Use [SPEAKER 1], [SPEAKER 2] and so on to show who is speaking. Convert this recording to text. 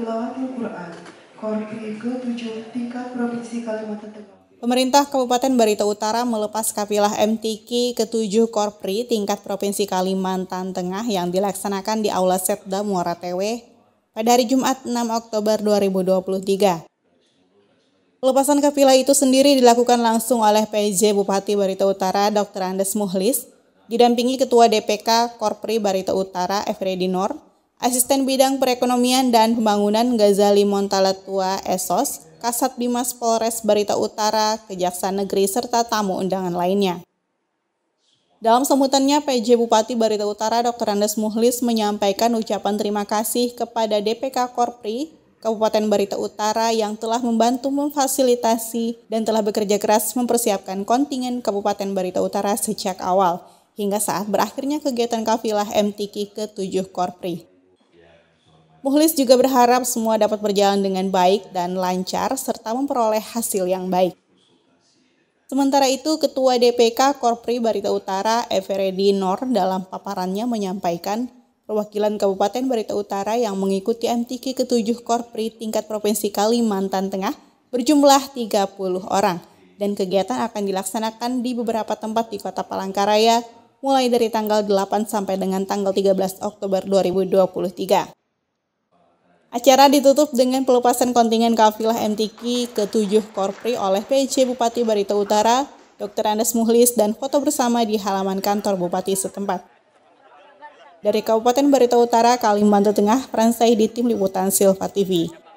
[SPEAKER 1] Tilawah quran Korpri ke-7 tingkat Provinsi Kalimantan Tengah. Pemerintah Kabupaten Barito Utara melepas Kapilah MTK ke-7 Korpri tingkat Provinsi Kalimantan Tengah yang dilaksanakan di Aula Setda Muara Tewe pada hari Jumat 6 Oktober 2023. Pelepasan Kapilah itu sendiri dilakukan langsung oleh PJ Bupati Barito Utara Dr. Andes Muhlis, didampingi Ketua DPK Korpri Barito Utara Efredi Nor, Asisten Bidang Perekonomian dan Pembangunan Ghazali Montalatua Esos, Kasat Bimas Polres Barita Utara, Kejaksaan Negeri, serta tamu undangan lainnya. Dalam sambutannya, PJ Bupati Barita Utara Dr. Andes Muhlis menyampaikan ucapan terima kasih kepada DPK Korpri Kabupaten Barita Utara yang telah membantu memfasilitasi dan telah bekerja keras mempersiapkan kontingen Kabupaten Barita Utara sejak awal hingga saat berakhirnya kegiatan kafilah MTQ ke-7 Korpri. Muhlis juga berharap semua dapat berjalan dengan baik dan lancar serta memperoleh hasil yang baik. Sementara itu, Ketua DPK Korpri Barita Utara, Everedi Nor, dalam paparannya menyampaikan perwakilan Kabupaten Barita Utara yang mengikuti MTQ ke-7 Korpri tingkat Provinsi Kalimantan Tengah berjumlah 30 orang dan kegiatan akan dilaksanakan di beberapa tempat di Kota Palangkaraya mulai dari tanggal 8 sampai dengan tanggal 13 Oktober 2023. Acara ditutup dengan pelepasan kontingen kafilah MTQ ke-7 Korpri oleh PC Bupati Barito Utara, Dr. Andes Muhlis, dan foto bersama di halaman kantor Bupati setempat. Dari Kabupaten Barito Utara, Kalimantan Tengah, Fransai di Tim Liputan Silva TV.